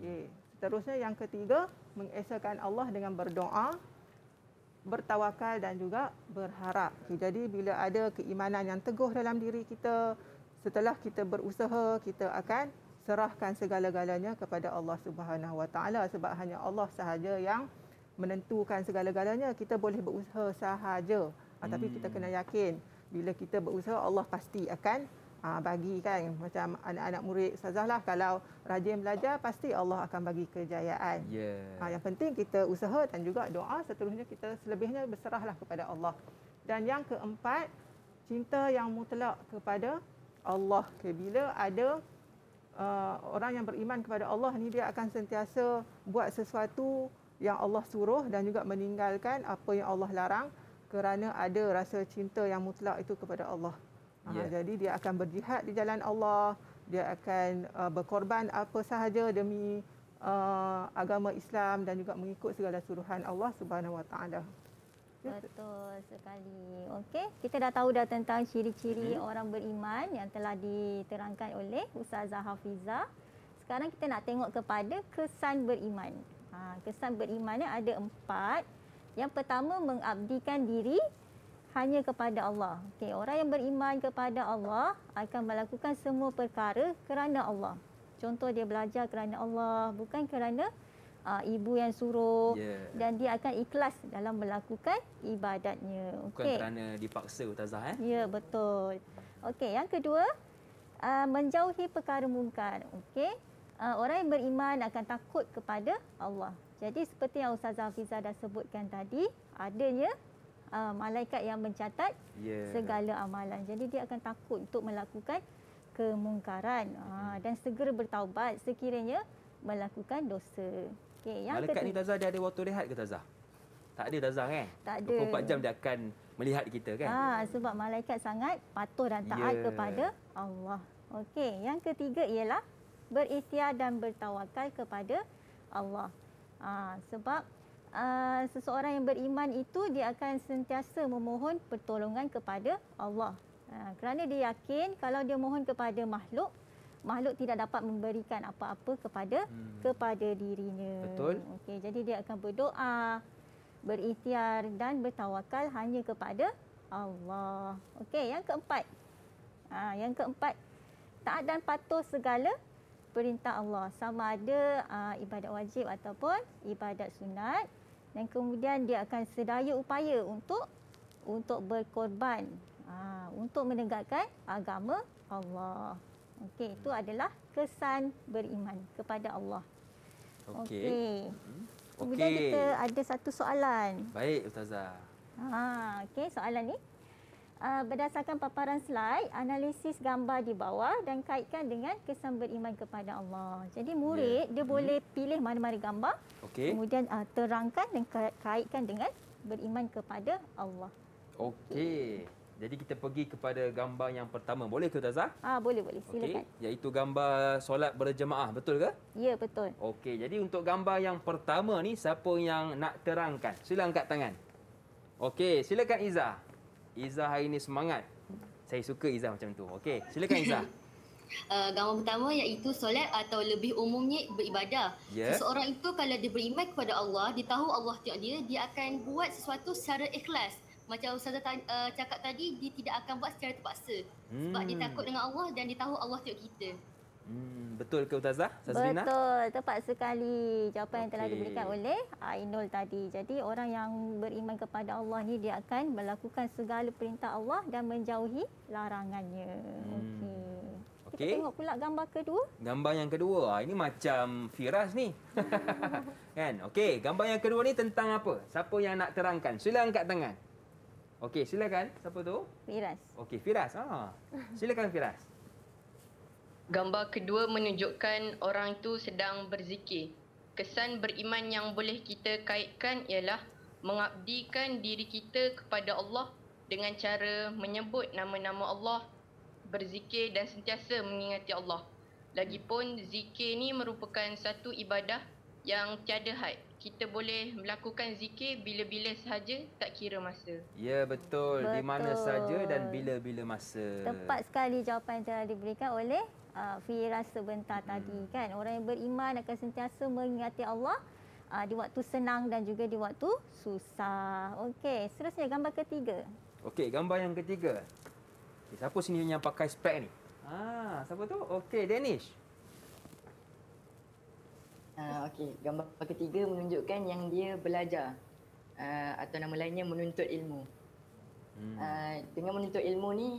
Okay. Hmm. Seterusnya yang ketiga, mengesahkan Allah dengan berdoa, bertawakal dan juga berharap. Okay. Jadi bila ada keimanan yang teguh dalam diri kita, setelah kita berusaha, kita akan serahkan segala-galanya kepada Allah Subhanahu Wa sebab hanya Allah sahaja yang menentukan segala-galanya. Kita boleh berusaha sahaja, hmm. tapi kita kena hmm. yakin bila kita berusaha Allah pasti akan uh, ah, bagi kan macam anak-anak murid ustazah lah kalau rajin belajar pasti Allah akan bagi kejayaan yeah. uh, yang penting kita usaha dan juga doa seterusnya kita selebihnya berserahlah kepada Allah dan yang keempat cinta yang mutlak kepada Allah okay, bila ada uh, orang yang beriman kepada Allah ni dia akan sentiasa buat sesuatu yang Allah suruh dan juga meninggalkan apa yang Allah larang kerana ada rasa cinta yang mutlak itu kepada Allah. Yeah. Ha, ya. jadi dia akan berjihad di jalan Allah, dia akan uh, berkorban apa sahaja demi uh, agama Islam dan juga mengikut segala suruhan Allah Subhanahu Wa Taala. Ya. Betul sekali. Okey, kita dah tahu dah tentang ciri-ciri hmm orang beriman yang telah diterangkan oleh Ustazah Hafiza. Sekarang kita nak tengok kepada kesan beriman. Ha, kesan beriman ni ada empat. Yang pertama mengabdikan diri hanya kepada Allah. Okey, orang yang beriman kepada Allah akan melakukan semua perkara kerana Allah. Contoh dia belajar kerana Allah, bukan kerana uh, ibu yang suruh yeah. dan dia akan ikhlas dalam melakukan ibadatnya. Okay. Bukan kerana dipaksa ustazah eh. Ya, yeah, betul. Okey, yang kedua uh, menjauhi perkara mungkar. Okey. Uh, orang yang beriman akan takut kepada Allah. Jadi seperti yang Ustaz Hafizah dah sebutkan tadi, adanya uh, malaikat yang mencatat yeah. segala amalan. Jadi dia akan takut untuk melakukan kemungkaran uh, hmm. dan segera bertaubat sekiranya melakukan dosa. Okay, yang malaikat ketiga, ni Tazah dia ada waktu rehat ke Tazah? Tak ada Tazah kan? Tak ada. 24 jam dia akan melihat kita kan? Ah, sebab malaikat sangat patuh dan taat yeah. kepada Allah. Okey, yang ketiga ialah beristiar dan bertawakal kepada Allah. Aa, ah, sebab aa, ah, seseorang yang beriman itu dia akan sentiasa memohon pertolongan kepada Allah. Aa, ah, kerana dia yakin kalau dia mohon kepada makhluk, makhluk tidak dapat memberikan apa-apa kepada hmm. kepada dirinya. Betul. Okey, jadi dia akan berdoa, berikhtiar dan bertawakal hanya kepada Allah. Okey, yang keempat. Aa, yang keempat, taat dan patuh segala perintah Allah sama ada uh, ibadat wajib ataupun ibadat sunat dan kemudian dia akan sedaya upaya untuk untuk berkorban uh, untuk menegakkan agama Allah. Okey, itu hmm. adalah kesan beriman kepada Allah. Okey. Okay. Hmm. Kemudian okay. kita ada satu soalan. Baik, ustazah. Ha, okey, soalan ni Ah, berdasarkan paparan slide, analisis gambar di bawah dan kaitkan dengan kesan beriman kepada Allah. Jadi murid yeah. dia hmm boleh pilih mana-mana gambar. Okay. Kemudian uh, terangkan dan kaitkan dengan beriman kepada Allah. Okey. Jadi kita pergi kepada gambar yang pertama. Boleh ke Tazah? Ah, boleh boleh. Silakan. Okay. Iaitu gambar solat berjemaah, betul ke? Ya, betul. Okey, jadi untuk gambar yang pertama ni siapa yang nak terangkan? Sila angkat tangan. Okey, silakan Iza. Iza hari ini semangat. Saya suka Iza macam tu. Okey, silakan Izzah. Uh, eh, gambar pertama iaitu solat atau lebih umumnya beribadah. Yeah. Seseorang itu kalau dia beriman kepada Allah, dia tahu Allah tiap dia, dia akan buat sesuatu secara ikhlas. Macam Ustazah uh, cakap tadi, dia tidak akan buat secara terpaksa. Hmm. Sebab dia hmm. takut dengan Allah dan dia tahu Allah tiap kita. Hmm, betul ke Ustazah? Sazrina? Betul, tepat sekali jawapan okay. yang telah diberikan oleh Ainul tadi. Jadi orang yang beriman kepada Allah ni dia akan melakukan segala perintah Allah dan menjauhi larangannya. Hmm. Okay. Kita tengok pula gambar kedua. Gambar yang kedua. Ah, ini macam firas ni. kan? Okey, gambar yang kedua ni tentang apa? Siapa yang nak terangkan? Sila angkat tangan. Okey, silakan. Siapa tu? Firas. Okey, Firas. Ah, Silakan Firas. Gambar kedua menunjukkan orang itu sedang berzikir. Kesan beriman yang boleh kita kaitkan ialah mengabdikan diri kita kepada Allah dengan cara menyebut nama-nama Allah, berzikir dan sentiasa mengingati Allah. Lagipun zikir ni merupakan satu ibadah yang tiada had. Kita boleh melakukan zikir bila-bila sahaja tak kira masa. Ya betul, betul. di mana sahaja dan bila-bila masa. Tepat sekali jawapan yang telah diberikan oleh uh, ah, Fira sebentar hmm. tadi kan orang yang beriman akan sentiasa mengingati Allah uh, ah, di waktu senang dan juga di waktu susah. Okey, seterusnya gambar ketiga. Okey, gambar yang ketiga. Okay, eh, siapa sini yang pakai spek ni? Ah, siapa tu? Okey, Danish. Uh, Okey, gambar ketiga menunjukkan yang dia belajar uh, atau nama lainnya menuntut ilmu. Hmm. Uh, dengan menuntut ilmu ni,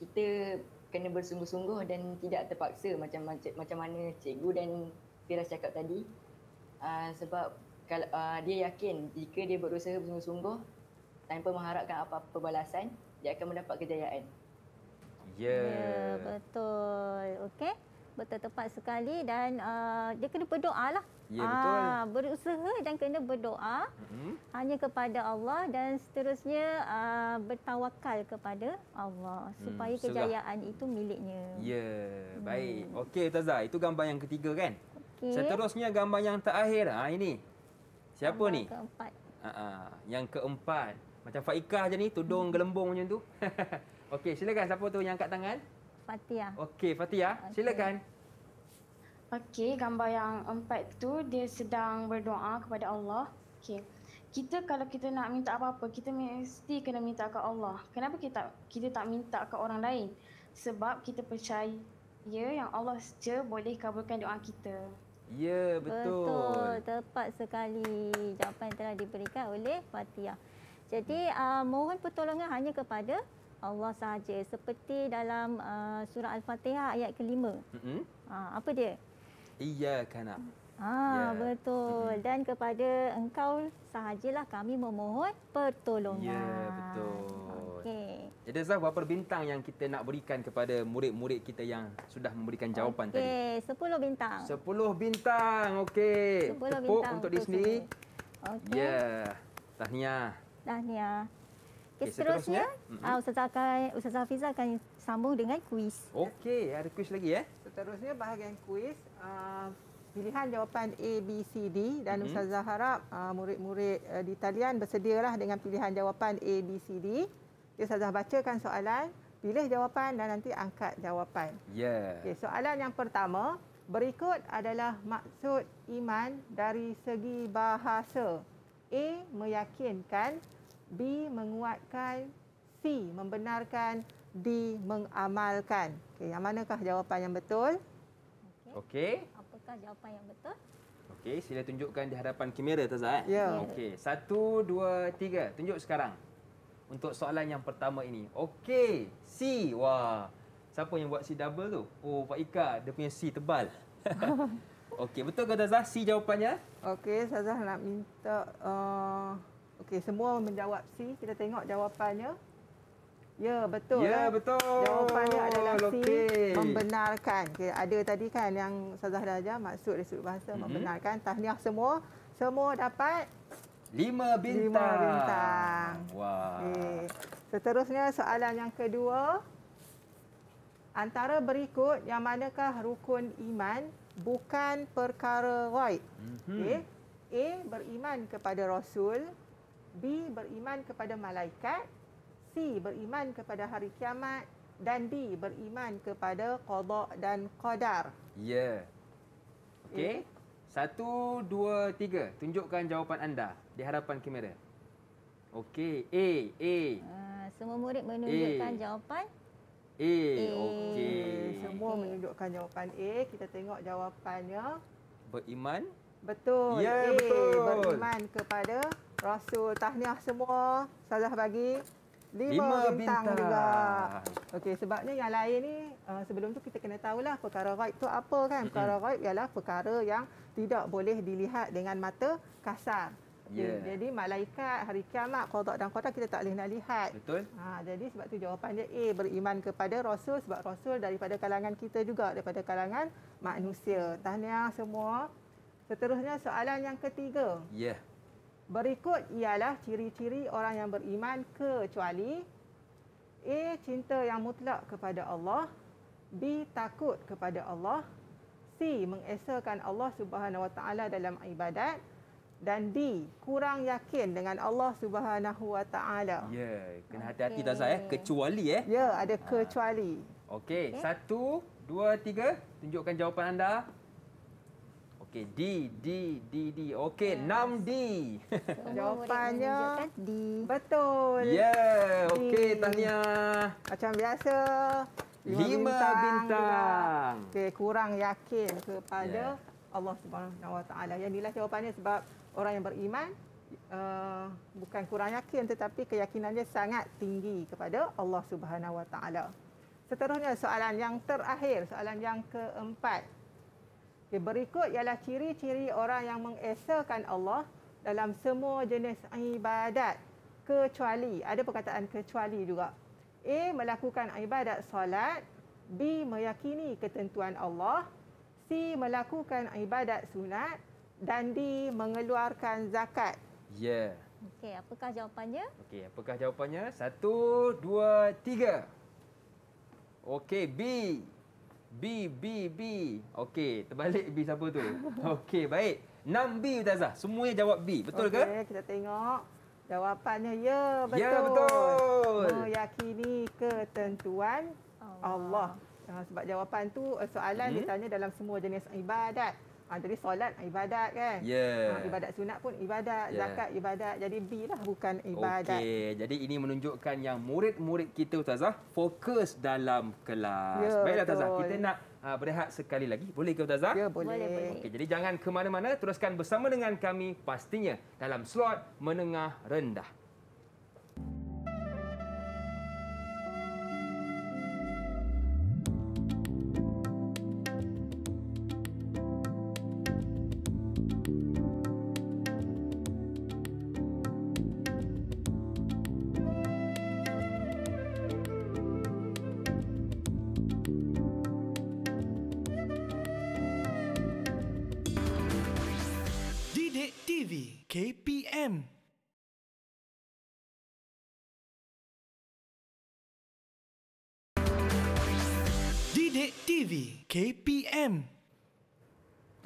kita kena bersungguh-sungguh dan tidak terpaksa macam macam mana cikgu dan Firas cakap tadi uh, sebab kalau uh, dia yakin jika dia berusaha bersungguh-sungguh tanpa mengharapkan apa-apa balasan dia akan mendapat kejayaan. Ya. Yeah. yeah, betul. Okey betul tepat sekali dan uh, dia kena berdoa lah. Ya, ah, betul. Ah, berusaha dan kena berdoa mm-hmm. hanya kepada Allah dan seterusnya uh, bertawakal kepada Allah hmm, supaya mm, kejayaan itu miliknya. Ya, mm. baik. Okey, Tazah. Itu gambar yang ketiga kan? Okay. Seterusnya gambar yang terakhir. Ha, ini. Siapa gambar ni? Keempat. Ha-ha. Ah. Yang keempat. Macam Faikah je ni, tudung mm. gelembung macam tu. Okey, silakan siapa tu yang angkat tangan. Fatia. Okey, Fatia. okay. silakan. Okey, gambar yang empat tu dia sedang berdoa kepada Allah. Okey. Kita kalau kita nak minta apa-apa, kita mesti kena minta ke Allah. Kenapa kita kita tak minta ke orang lain? Sebab kita percaya ya yang Allah saja boleh kabulkan doa kita. Ya, betul. Betul, tepat sekali. Jawapan telah diberikan oleh Fatia. Jadi, uh, mohon pertolongan hanya kepada Allah sahaja seperti dalam uh, surah Al-Fatihah ayat kelima. Mm-hmm. Uh, apa dia? Iyyaka na'budu Ah ha, ya. betul dan kepada engkau sahajalah kami memohon pertolongan. Ya betul. Okey. Jadi Zah berapa bintang yang kita nak berikan kepada murid-murid kita yang sudah memberikan jawapan okay. tadi? Okey, 10 bintang. 10 bintang. Okey. Tepuk bintang untuk di sini. Okey. Ya. Yeah. Tahniah. Tahniah. Okey, seterusnya, seterusnya uh, Ustazah, akan, Ustazah Hafiza akan sambung dengan kuis. Okey, ada kuis lagi eh. Seterusnya bahagian kuis, uh, pilihan jawapan A, B, C, D dan mm-hmm. Ustazah harap ah, murid-murid uh, di talian bersedialah dengan pilihan jawapan A, B, C, D. Okay, Ustazah bacakan soalan, pilih jawapan dan nanti angkat jawapan. Yeah. Okey, soalan yang pertama, berikut adalah maksud iman dari segi bahasa. A, meyakinkan. B menguatkan, C membenarkan, D mengamalkan. Okay, yang manakah jawapan yang betul? Okey. Okay. Apakah jawapan yang betul? Okay, sila tunjukkan di hadapan kamera Tazah. Eh? Ya. ya. okay. satu, dua, tiga. Tunjuk sekarang. Untuk soalan yang pertama ini. okay, C. Wah, siapa yang buat C double tu? Oh, Pak Ika, dia punya C tebal. Okey, betul ke Tazah? C jawapannya? Okey, Tazah nak minta... Uh... Okey, semua menjawab C. Kita tengok jawapannya. Ya, betul. Ya, kan? betul. Jawapannya adalah C. Okay. Membenarkan. Okay, ada tadi kan yang Sazah dah ajar, maksud dari sudut bahasa, mm-hmm. membenarkan. Tahniah semua. Semua dapat... Lima bintang. Lima bintang. Wah. Okay. Seterusnya, soalan yang kedua. Antara berikut, yang manakah rukun iman bukan perkara roi? Mm-hmm. Okay. A. Beriman kepada Rasul. B beriman kepada malaikat, C beriman kepada hari kiamat dan D beriman kepada qada dan qadar. Ya. Yeah. Okey. Ya. Satu, dua, tiga. Tunjukkan jawapan anda di hadapan kamera. Okey. A. A. Uh, semua murid menunjukkan A. jawapan. A. A. Okey. Semua A. menunjukkan jawapan A. Kita tengok jawapannya. Beriman. Betul. Ya, yeah, betul. Beriman kepada Rasul. Tahniah semua. Sazah bagi. Lima, bintang, bintang juga. Okey, sebabnya yang lain ni uh, sebelum tu kita kena tahulah perkara raib tu apa kan. Perkara raib ialah perkara yang tidak boleh dilihat dengan mata kasar. Yeah. Ya. jadi malaikat, hari kiamat, kodok dan kodok kita tak boleh nak lihat. Betul. Ha, jadi sebab tu jawapan dia A, eh, beriman kepada Rasul sebab Rasul daripada kalangan kita juga, daripada kalangan manusia. Tahniah semua. Seterusnya soalan yang ketiga. Ya. Yeah. Berikut ialah ciri-ciri orang yang beriman kecuali A. Cinta yang mutlak kepada Allah B. Takut kepada Allah C. Mengesahkan Allah subhanahu dalam ibadat dan D. Kurang yakin dengan Allah subhanahu wa ta'ala Ya, yeah. kena hati-hati okay. Tazah ya? Kecuali eh. Ya, yeah, ada ah. kecuali. Okey, okay. satu, dua, tiga. Tunjukkan jawapan anda. Okey, D, D, D, D. Okey, yes. 6D. Jawapannya D. Betul. Yeah, okey, tanya Macam biasa. Lima bintang. bintang. Okey, kurang yakin kepada yeah. Allah Subhanahu Wa Taala. Yang inilah jawapannya sebab orang yang beriman uh, bukan kurang yakin tetapi keyakinannya sangat tinggi kepada Allah Subhanahu Wa Taala. Seterusnya soalan yang terakhir, soalan yang keempat. Okay, berikut ialah ciri-ciri orang yang mengesakan Allah dalam semua jenis ibadat kecuali ada perkataan kecuali juga. A melakukan ibadat solat, B meyakini ketentuan Allah, C melakukan ibadat sunat dan D mengeluarkan zakat. Ya. Yeah. Okey, apakah jawapannya? Okey, apakah jawapannya? Satu, dua, tiga. Okey, B. B, B, B. Okey, terbalik B siapa tu? Okey, baik. 6B, Ustazah. Semuanya jawab B. Betul okay, ke? Okey, kita tengok. Jawapannya ya, ya betul. Ya, betul. Meyakini ketentuan Allah. Allah. Sebab jawapan tu eh, soalan hmm. ditanya dalam semua jenis ibadat. Ha, jadi solat ah, ibadat kan? Ah, yeah. Ha, ibadat sunat pun ibadat, yeah. zakat ibadat. Jadi B lah bukan ibadat. Okey, jadi ini menunjukkan yang murid-murid kita Ustazah fokus dalam kelas. Yeah, Baiklah Ustazah, kita nak uh, berehat sekali lagi. Boleh ke Ustazah? Ya, yeah, boleh. boleh. Okey, jadi jangan ke mana-mana, teruskan bersama dengan kami pastinya dalam slot menengah rendah. Sidik TV KPM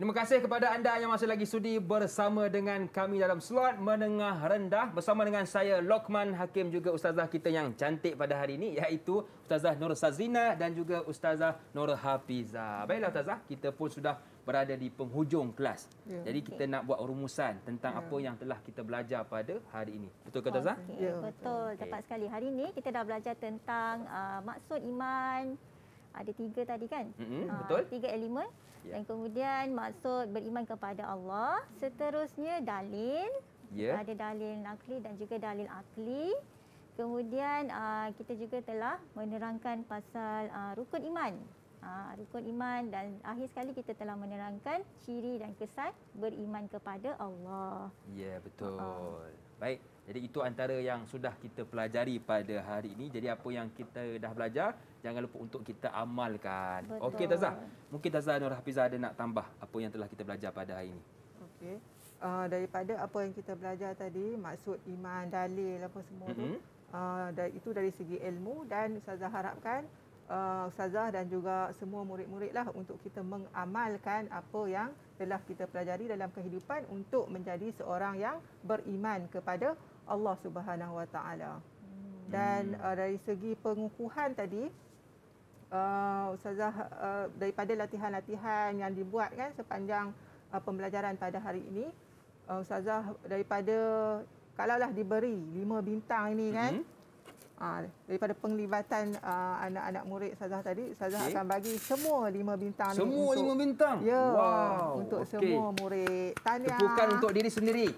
Terima kasih kepada anda yang masih lagi sudi bersama dengan kami dalam slot menengah rendah bersama dengan saya Lokman Hakim juga ustazah kita yang cantik pada hari ini iaitu ustazah Nur Sazina dan juga ustazah Nur Hafiza. Baiklah ustazah kita pun sudah berada di penghujung kelas. Yeah, Jadi okay. kita nak buat rumusan tentang yeah. apa yang telah kita belajar pada hari ini. Betul ke ustazah? Okay. Yeah, betul. Okay. Tepat sekali. Hari ini kita dah belajar tentang uh, maksud iman ada tiga tadi kan? Mm-hmm, betul. tiga elemen. Yeah. Dan kemudian maksud beriman kepada Allah. Seterusnya dalil. Yeah. Ada dalil nakli dan juga dalil akli. Kemudian uh, kita juga telah menerangkan pasal uh, rukun iman. Uh, rukun iman dan akhir sekali kita telah menerangkan ciri dan kesan beriman kepada Allah. Ya, yeah, betul. Uh-huh. Baik. Jadi itu antara yang sudah kita pelajari pada hari ini. Jadi apa yang kita dah belajar, jangan lupa untuk kita amalkan. Okey Tazah. Mungkin Tazah Nur Hafizah ada nak tambah apa yang telah kita belajar pada hari ini. Okey. Uh, daripada apa yang kita belajar tadi, maksud iman, dalil apa semua mm-hmm. Uh, itu dari segi ilmu dan Ustazah harapkan uh, Ustazah dan juga semua murid-murid lah untuk kita mengamalkan apa yang telah kita pelajari dalam kehidupan untuk menjadi seorang yang beriman kepada Allah Subhanahu Wa Taala. Hmm. Dan hmm. uh, dari segi pengukuhan tadi uh, ustazah uh, daripada latihan-latihan yang dibuat kan sepanjang uh, pembelajaran pada hari ini uh, ustazah daripada kalaulah diberi lima bintang ini kan hmm. Uh, daripada penglibatan uh, anak-anak murid Sazah tadi Sazah okay. akan bagi semua lima bintang Semua ini lima bintang. Ya. Yeah, wow. Untuk okay. semua murid. Tahniah. Tepukan untuk diri sendiri.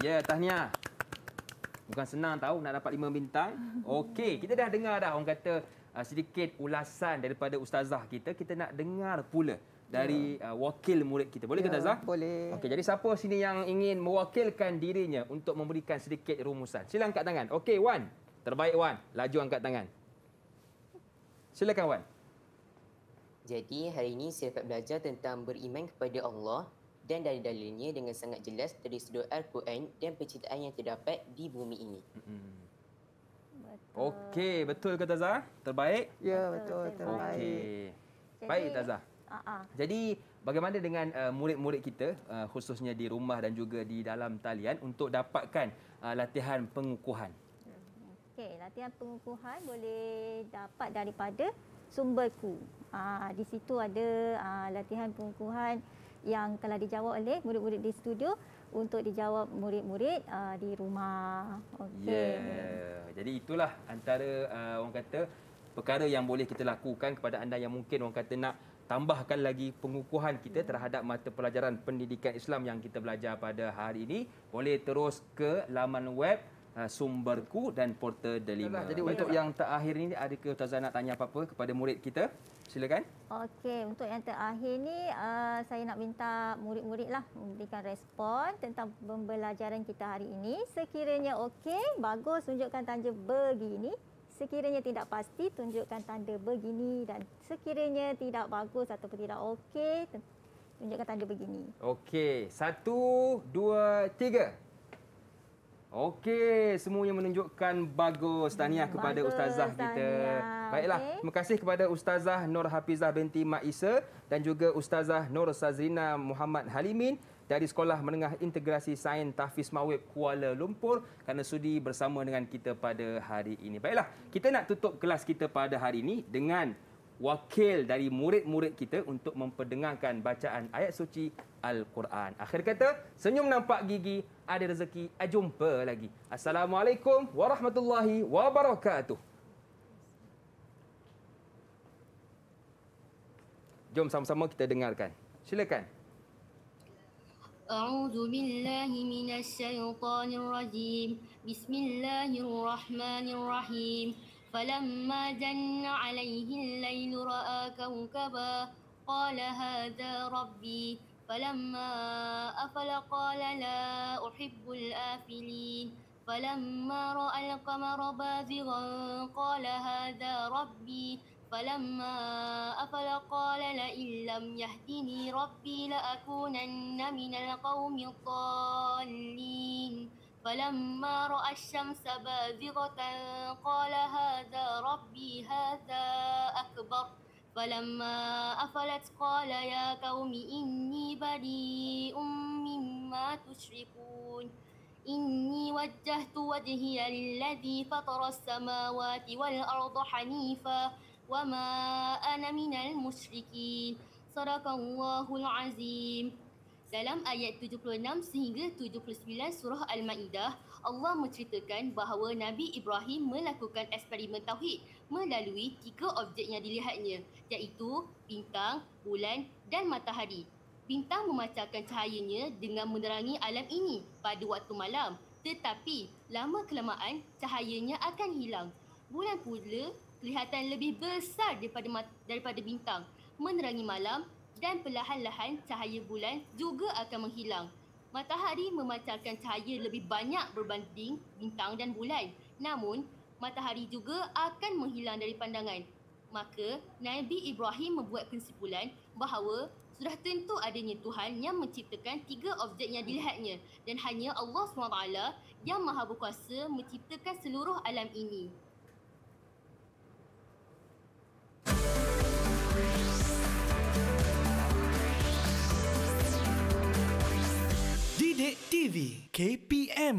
Ya, yeah, tahniah. Bukan senang tahu nak dapat lima bintang. Okey, kita dah dengar dah orang kata uh, sedikit ulasan daripada ustazah kita. Kita nak dengar pula dari ya. uh, wakil murid kita. Boleh ya, kita Zah? Boleh. Okey, jadi siapa sini yang ingin mewakilkan dirinya untuk memberikan sedikit rumusan? Sila angkat tangan. Okey, Wan. Terbaik Wan. Laju angkat tangan. Silakan Wan. Jadi hari ini saya dapat belajar tentang beriman kepada Allah dan dari dalilnya dengan sangat jelas dari sudut Al-Quran dan penciptaan yang terdapat di bumi ini. Betul. Okey, betul ke Tazah? Terbaik? Ya, betul. betul terbaik. Okay. Jadi, Baik, Tazah. Uh-uh. Jadi, bagaimana dengan uh, murid-murid kita uh, khususnya di rumah dan juga di dalam talian untuk dapatkan uh, latihan pengukuhan? Okey, latihan pengukuhan boleh dapat daripada sumberku. Uh, ah, di situ ada uh, latihan pengukuhan yang telah dijawab oleh murid-murid di studio untuk dijawab murid-murid uh, di rumah. Okey. Yeah. Jadi itulah antara uh, orang kata perkara yang boleh kita lakukan kepada anda yang mungkin orang kata nak tambahkan lagi pengukuhan kita hmm. terhadap mata pelajaran pendidikan Islam yang kita belajar pada hari ini boleh terus ke laman web Uh, sumberku dan portal delima. Jadi Baiklah. untuk yang terakhir ini, ada ke Ustazah nak tanya apa-apa kepada murid kita? Silakan. Okey, untuk yang terakhir ni uh, saya nak minta murid-murid lah memberikan respon tentang pembelajaran kita hari ini. Sekiranya okey, bagus tunjukkan tanda begini. Sekiranya tidak pasti tunjukkan tanda begini dan sekiranya tidak bagus atau tidak okey tunjukkan tanda begini. Okey, satu, dua, tiga. Okey, semuanya menunjukkan bagus. Tahniah hmm, kepada bagus, ustazah tahniah. kita. Baiklah, okay. terima kasih kepada ustazah Nur Hafizah binti Maisa dan juga ustazah Nur Sazrina Muhammad Halimin dari Sekolah Menengah Integrasi Sains Tahfiz Mawib Kuala Lumpur kerana sudi bersama dengan kita pada hari ini. Baiklah, kita nak tutup kelas kita pada hari ini dengan wakil dari murid-murid kita untuk memperdengarkan bacaan ayat suci Al-Quran. Akhir kata, senyum nampak gigi, ada rezeki, ah, jumpa lagi. Assalamualaikum warahmatullahi wabarakatuh. Jom sama-sama kita dengarkan. Silakan. أعوذ بالله من الشيطان الرجيم بسم فلما جن عليه الليل رأى كوكبا قال هذا ربي فلما أفل قال لا أحب الآفلين فلما رأى القمر بازغا قال هذا ربي فلما أفل قال لئن لم يهدني ربي لأكونن من القوم الضالين فلما رأى الشمس بازغة قال هذا ربي هذا أكبر فلما أفلت قال يا قوم إني بريء مما تشركون إني وجهت وجهي للذي فطر السماوات والأرض حنيفا وما أنا من المشركين صدق الله العظيم Dalam ayat 76 sehingga 79 surah Al-Maidah, Allah menceritakan bahawa Nabi Ibrahim melakukan eksperimen tauhid melalui tiga objek yang dilihatnya, iaitu bintang, bulan dan matahari. Bintang memancarkan cahayanya dengan menerangi alam ini pada waktu malam, tetapi lama kelamaan cahayanya akan hilang. Bulan pula kelihatan lebih besar daripada daripada bintang, menerangi malam dan perlahan-lahan cahaya bulan juga akan menghilang. Matahari memancarkan cahaya lebih banyak berbanding bintang dan bulan. Namun, matahari juga akan menghilang dari pandangan. Maka, Nabi Ibrahim membuat kesimpulan bahawa sudah tentu adanya Tuhan yang menciptakan tiga objek yang dilihatnya dan hanya Allah SWT yang maha berkuasa menciptakan seluruh alam ini. Sidik TV KPM